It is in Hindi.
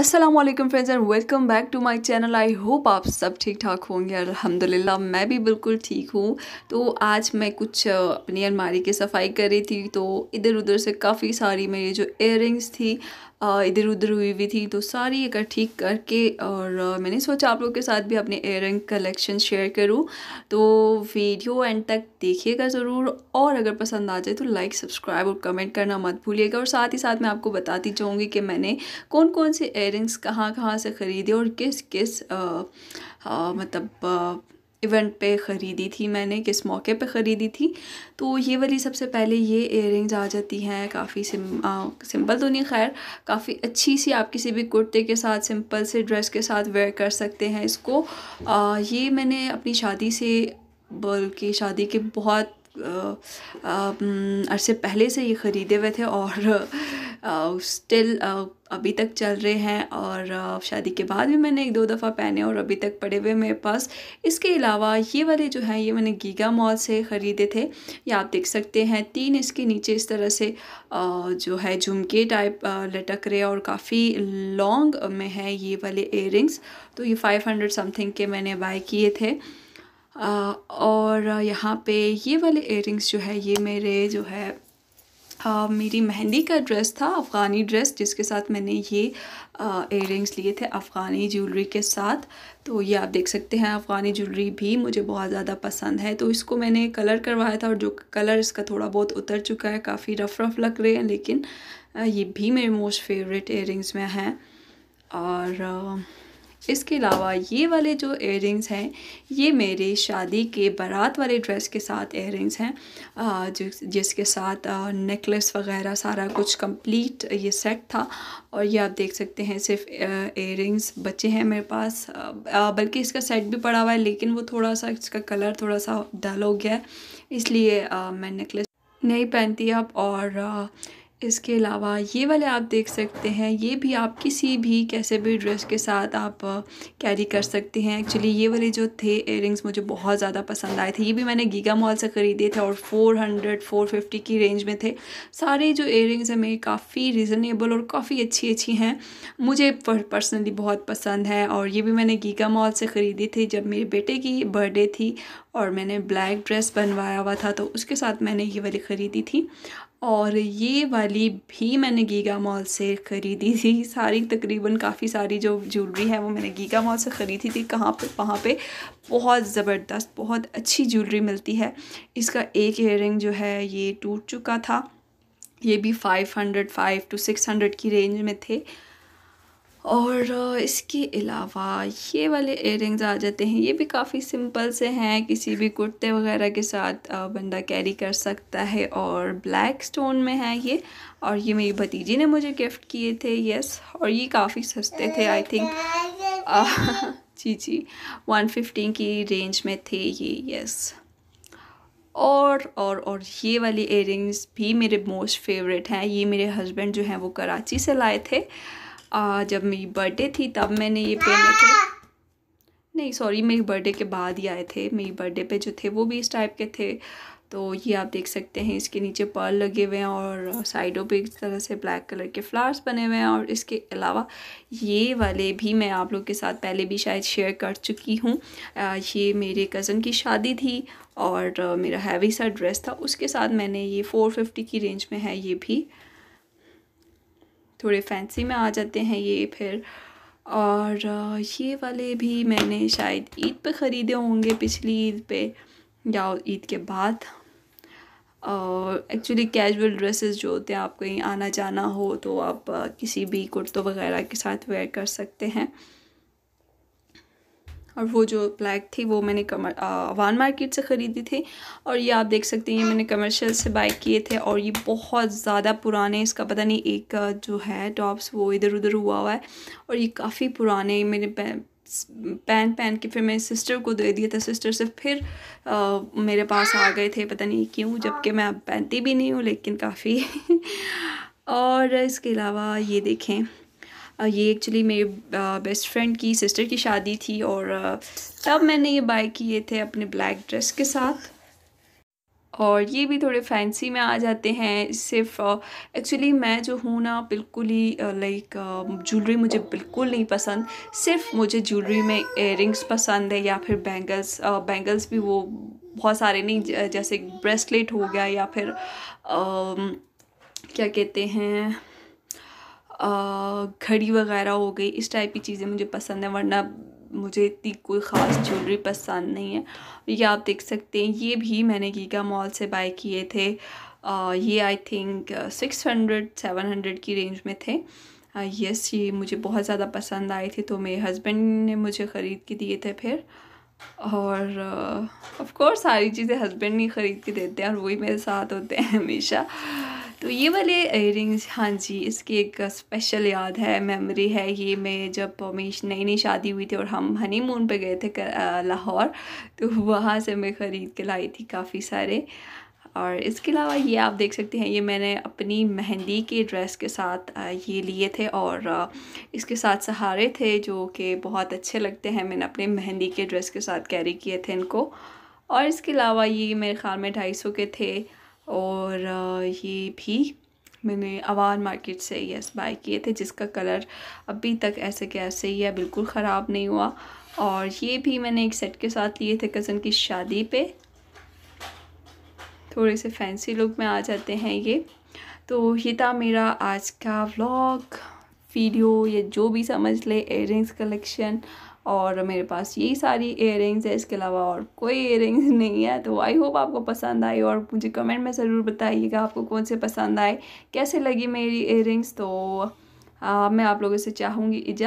Aslam friends and welcome back to my channel I hope आप सब ठीक ठाक होंगे अलहमदिल्ला मैं भी बिल्कुल ठीक हूँ तो आज मैं कुछ अपनी अलमारी की सफ़ाई कर रही थी तो इधर उधर से काफ़ी सारी मेरी जो रिंग्स थी इधर उधर हुई हुई थी तो सारी अगर ठीक करके और मैंने सोचा आप लोग के साथ भी अपने रिंग कलेक्शन शेयर करूँ तो वीडियो एंड तक देखिएगा ज़रूर और अगर पसंद आ जाए तो लाइक सब्सक्राइब और कमेंट करना मत भूलिएगा और साथ ही साथ मैं आपको बताती चाहूँगी कि मैंने कौन कौन से इयरिंग्स कहाँ कहाँ से ख़रीदे और किस किस आ, आ, मतलब इवेंट पे ख़रीदी थी मैंने किस मौके पे ख़रीदी थी तो ये वाली सबसे पहले ये इयरिंग्स आ जाती हैं काफ़ी सिम आ, सिंपल तो नहीं खैर काफ़ी अच्छी सी आप किसी भी कुर्ते के साथ सिंपल से ड्रेस के साथ वेयर कर सकते हैं इसको आ, ये मैंने अपनी शादी से बल्कि शादी के बहुत अरसे पहले से ये ख़रीदे हुए थे और स्टिल अभी तक चल रहे हैं और शादी के बाद भी मैंने एक दो दफ़ा पहने और अभी तक पड़े हुए मेरे पास इसके अलावा ये वाले जो हैं ये मैंने गीगा मॉल से ख़रीदे थे ये आप देख सकते हैं तीन इसके नीचे इस तरह से जो है झुमके टाइप लटक रहे और काफ़ी लॉन्ग में है ये वाले एयर तो ये फाइव हंड्रेड समथिंग के मैंने बाय किए थे और यहाँ पे ये वाले एयर जो है ये मेरे जो है Uh, मेरी मेहंदी का ड्रेस था अफ़गानी ड्रेस जिसके साथ मैंने ये इयर लिए थे अफ़गानी ज्वेलरी के साथ तो ये आप देख सकते हैं अफ़गानी ज्वेलरी भी मुझे बहुत ज़्यादा पसंद है तो इसको मैंने कलर करवाया था और जो कलर इसका थोड़ा बहुत उतर चुका है काफ़ी रफ़ रफ़ लग रहे हैं लेकिन ये भी मेरे मोस्ट फेवरेट एयर में हैं और इसके अलावा ये वाले जो एयर हैं ये मेरे शादी के बारात वाले ड्रेस के साथ एयर हैं जिस जिसके साथ नेकलेस वगैरह सारा कुछ कंप्लीट ये सेट था और ये आप देख सकते हैं सिर्फ एयर बचे हैं मेरे पास बल्कि इसका सेट भी पड़ा हुआ है लेकिन वो थोड़ा सा इसका कलर थोड़ा सा डल हो गया है इसलिए मैं नेकलेस नहीं पहनती अब और इसके अलावा ये वाले आप देख सकते हैं ये भी आप किसी भी कैसे भी ड्रेस के साथ आप कैरी कर सकते हैं एक्चुअली ये वाले जो थे एयरिंग्स मुझे बहुत ज़्यादा पसंद आए थे ये भी मैंने गीगा मॉल से ख़रीदे थे और 400 450 की रेंज में थे सारे जो रिंग्स हैं मेरे काफ़ी रिजनेबल और काफ़ी अच्छी अच्छी हैं मुझे पर्सनली बहुत पसंद है और ये भी मैंने गीगा मॉल से ख़रीदी थी जब मेरे बेटे की बर्थडे थी और मैंने ब्लैक ड्रेस बनवाया हुआ था तो उसके साथ मैंने ये वाली ख़रीदी थी और ये वाली भी मैंने गीगा मॉल से ख़रीदी थी सारी तकरीबन काफ़ी सारी जो ज्वेलरी है वो मैंने गीगा मॉल से ख़रीदी थी कहाँ पे वहाँ पे बहुत ज़बरदस्त बहुत अच्छी ज्वेलरी मिलती है इसका एक एयर जो है ये टूट चुका था ये भी five hundred five two six hundred की रेंज में थे और इसके अलावा ये वाले एयर आ जाते हैं ये भी काफ़ी सिंपल से हैं किसी भी कुर्ते वगैरह के साथ बंदा कैरी कर सकता है और ब्लैक स्टोन में है ये और ये मेरी भतीजी ने मुझे गिफ्ट किए थे यस और ये काफ़ी सस्ते थे आई थिंक जी जी वन फिफ्टीन की रेंज में थे ये यस और और और ये वाली एयर भी मेरे मोस्ट फेवरेट हैं ये मेरे हस्बैंड जो हैं वो कराची से लाए थे आ, जब मेरी बर्थडे थी तब मैंने ये पहने थे हाँ। नहीं सॉरी मेरी बर्थडे के बाद ही आए थे मेरी बर्थडे पे जो थे वो भी इस टाइप के थे तो ये आप देख सकते हैं इसके नीचे पर्ल लगे हुए हैं और साइडों पे इस तरह से ब्लैक कलर के फ्लावर्स बने हुए हैं और इसके अलावा ये वाले भी मैं आप लोग के साथ पहले भी शायद शेयर कर चुकी हूँ ये मेरे कज़न की शादी थी और मेरा हैवी सा ड्रेस था उसके साथ मैंने ये फ़ोर फिफ्टी की रेंज में है ये भी थोड़े फैंसी में आ जाते हैं ये फिर और ये वाले भी मैंने शायद ईद पे ख़रीदे होंगे पिछली ईद पे या ईद के बाद एक्चुअली कैजुअल ड्रेसेस जो होते हैं आप कहीं आना जाना हो तो आप किसी भी कुर्तों वगैरह के साथ वेयर कर सकते हैं और वो जो ब्लैक थी वो मैंने कमर वान मार्केट से ख़रीदी थी और ये आप देख सकते हैं ये मैंने कमर्शियल से बाय किए थे और ये बहुत ज़्यादा पुराने इसका पता नहीं एक जो है टॉप्स वो इधर उधर हुआ हुआ है और ये काफ़ी पुराने मेरे पहन पहन के फिर मैंने सिस्टर को दे दिया था सिस्टर से फिर आ, मेरे पास आ गए थे पता नहीं क्यों जबकि मैं अब पहनती भी नहीं हूँ लेकिन काफ़ी और इसके अलावा ये देखें ये एक्चुअली मेरे बेस्ट फ्रेंड की सिस्टर की शादी थी और तब मैंने ये बाय किए थे अपने ब्लैक ड्रेस के साथ और ये भी थोड़े फैंसी में आ जाते हैं सिर्फ एक्चुअली मैं जो हूँ ना बिल्कुल ही लाइक ज्वेलरी मुझे बिल्कुल नहीं पसंद सिर्फ मुझे ज्वेलरी में एयर पसंद है या फिर बैंगल्स बैंगल्स भी वो बहुत सारे नहीं जैसे ब्रेसलेट हो गया या फिर आ, क्या कहते हैं घड़ी वगैरह हो गई इस टाइप की चीज़ें मुझे पसंद है वरना मुझे इतनी कोई ख़ास ज्वेलरी पसंद नहीं है ये आप देख सकते हैं ये भी मैंने गीगा मॉल से बाय किए थे आ, ये I think six hundred seven hundred की रेंज में थे यस ये मुझे बहुत ज़्यादा पसंद आए थे तो मेरे हस्बैंड ने मुझे ख़रीद के दिए थे फिर और ऑफ कोर्स सारी चीज़ें हस्बैंड ही ख़रीद के देते हैं और वही मेरे साथ होते हैं हमेशा तो ये वाले इयर हाँ जी इसकी एक स्पेशल याद है मेमोरी है ये मैं जब मेश नई नई शादी हुई थी और हम हनीमून पे गए थे लाहौर तो वहाँ से मैं ख़रीद के लाई थी काफ़ी सारे और इसके अलावा ये आप देख सकते हैं ये मैंने अपनी मेहंदी के ड्रेस के साथ ये लिए थे और इसके साथ सहारे थे जो कि बहुत अच्छे लगते हैं मैंने अपने मेहंदी के ड्रेस के साथ कैरी किए थे इनको और इसके अलावा ये मेरे ख्याल में ढाई सौ के थे और ये भी मैंने अवार मार्केट से यस बाय किए थे जिसका कलर अभी तक ऐसे के ऐसे ही है बिल्कुल ख़राब नहीं हुआ और ये भी मैंने एक सेट के साथ लिए थे कज़न की शादी पे थोड़े से फैंसी लुक में आ जाते हैं ये तो ये था मेरा आज का व्लॉग वीडियो या जो भी समझ ले एयरिंग्स कलेक्शन और मेरे पास यही सारी इयर है इसके अलावा और कोई इयर नहीं है तो आई होप आपको पसंद आई और मुझे कमेंट में ज़रूर बताइएगा आपको कौन से पसंद आए कैसे लगी मेरी इयर तो आ, मैं आप लोगों से चाहूँगी इजाज़त